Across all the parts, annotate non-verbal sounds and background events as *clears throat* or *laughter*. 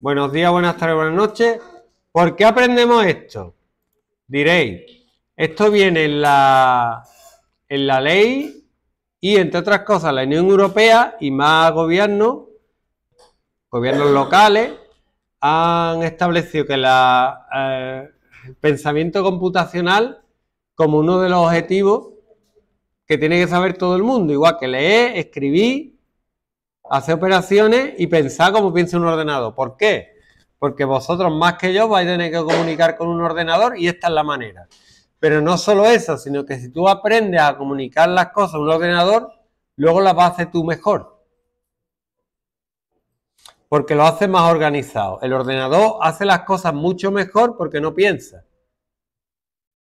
Buenos días, buenas tardes, buenas noches. ¿Por qué aprendemos esto? Diréis, esto viene en la, en la ley y, entre otras cosas, la Unión Europea y más gobiernos, gobiernos locales, han establecido que el eh, pensamiento computacional como uno de los objetivos que tiene que saber todo el mundo, igual que leer, escribir hace operaciones y pensar como piensa un ordenador. ¿Por qué? Porque vosotros más que yo vais a tener que comunicar con un ordenador y esta es la manera. Pero no solo eso, sino que si tú aprendes a comunicar las cosas a un ordenador, luego las vas a hacer tú mejor. Porque lo haces más organizado. El ordenador hace las cosas mucho mejor porque no piensa.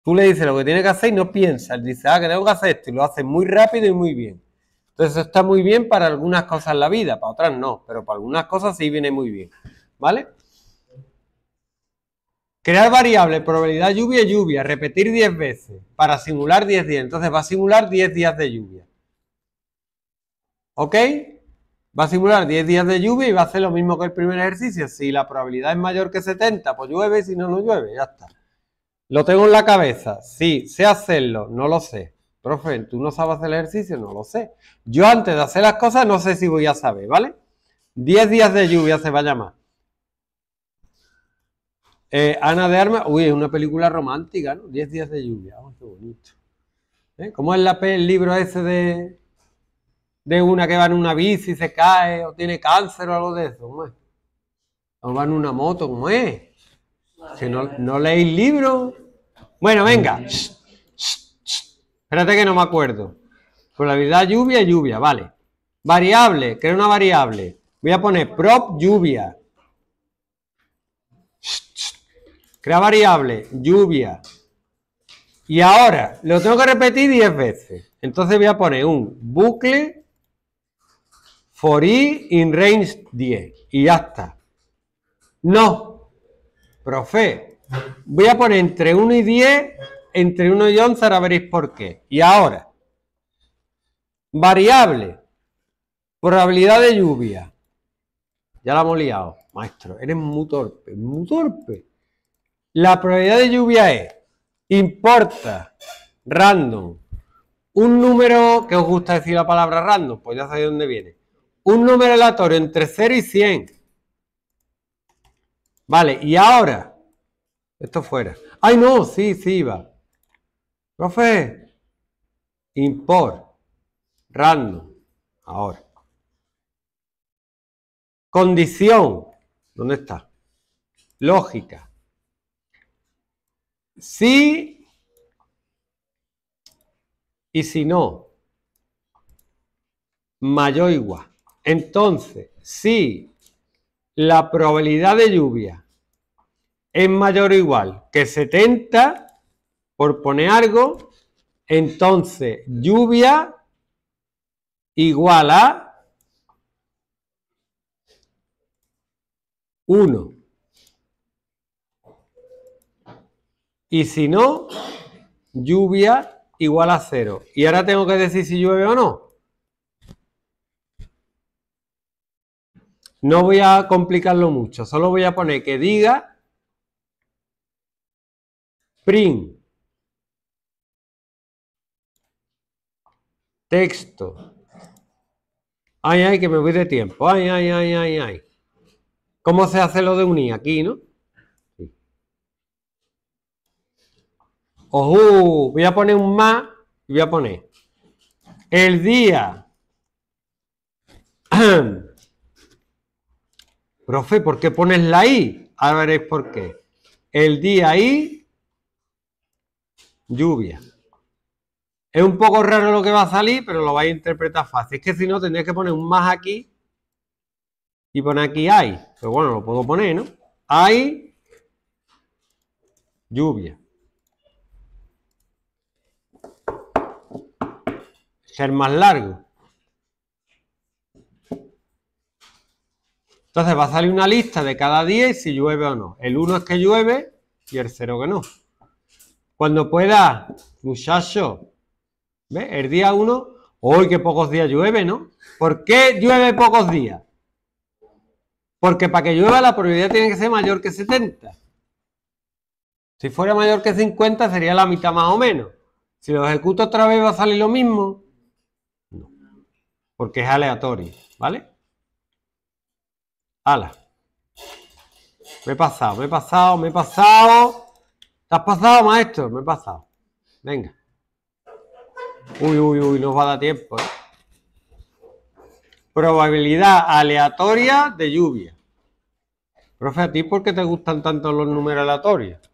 Tú le dices lo que tiene que hacer y no piensa. Él dice, ah, que tengo que hacer esto. Y lo hace muy rápido y muy bien. Entonces está muy bien para algunas cosas en la vida, para otras no, pero para algunas cosas sí viene muy bien. ¿Vale? Crear variable, probabilidad lluvia, lluvia, repetir 10 veces para simular 10 días. Entonces va a simular 10 días de lluvia. ¿Ok? Va a simular 10 días de lluvia y va a hacer lo mismo que el primer ejercicio. Si la probabilidad es mayor que 70, pues llueve, si no, no llueve, ya está. Lo tengo en la cabeza. sí sé hacerlo, no lo sé. Profe, ¿tú no sabes el ejercicio? No lo sé. Yo antes de hacer las cosas no sé si voy a saber, ¿vale? Diez días de lluvia se va a llamar. Eh, Ana de Armas, uy, es una película romántica, ¿no? Diez días de lluvia, oh, qué bonito. ¿Eh? ¿Cómo es la, el libro ese de, una que va en una bici y se cae o tiene cáncer o algo de eso? O va en una moto, ¿cómo es? no, no leéis libro? Bueno, venga. Espérate que no me acuerdo. la Probabilidad lluvia, lluvia, vale. Variable, Crea una variable. Voy a poner prop lluvia. Crea variable, lluvia. Y ahora, lo tengo que repetir 10 veces. Entonces voy a poner un bucle for i in range 10. Y ya está. No. Profe, voy a poner entre 1 y 10 entre 1 y 11, ahora veréis por qué. Y ahora, variable, probabilidad de lluvia. Ya la hemos liado, maestro, eres muy torpe, muy torpe. La probabilidad de lluvia es, importa, random, un número, que os gusta decir la palabra random, pues ya sabéis dónde viene, un número aleatorio entre 0 y 100. Vale, y ahora, esto fuera. Ay, no, sí, sí, va. Profe, import, random, ahora. Condición, ¿dónde está? Lógica. Sí y si no, mayor o igual. Entonces, si la probabilidad de lluvia es mayor o igual que 70, por poner algo, entonces lluvia igual a 1. Y si no, lluvia igual a 0. Y ahora tengo que decir si llueve o no. No voy a complicarlo mucho, solo voy a poner que diga print Texto. Ay, ay, que me voy de tiempo. Ay, ay, ay, ay, ay. ¿Cómo se hace lo de un i aquí, no? Ojo, voy a poner un más y voy a poner el día. *clears throat* Profe, ¿por qué pones la I? Ahora veréis por qué. El día I, lluvia. Es un poco raro lo que va a salir, pero lo vais a interpretar fácil. Es que si no, tendría que poner un más aquí y poner aquí hay. Pero pues bueno, lo puedo poner, ¿no? Hay lluvia. Ser más largo. Entonces va a salir una lista de cada 10 si llueve o no. El 1 es que llueve y el 0 que no. Cuando pueda, muchacho, ¿Ves? El día 1, hoy que pocos días llueve, ¿no? ¿Por qué llueve pocos días? Porque para que llueva la probabilidad tiene que ser mayor que 70. Si fuera mayor que 50 sería la mitad más o menos. Si lo ejecuto otra vez va a salir lo mismo. No. Porque es aleatorio, ¿vale? ¡Hala! Me he pasado, me he pasado, me he pasado. ¿Te has pasado, maestro? Me he pasado. Venga. Uy, uy, uy, nos va a dar tiempo. ¿eh? Probabilidad aleatoria de lluvia. Profe, ¿a ti por qué te gustan tanto los números aleatorios?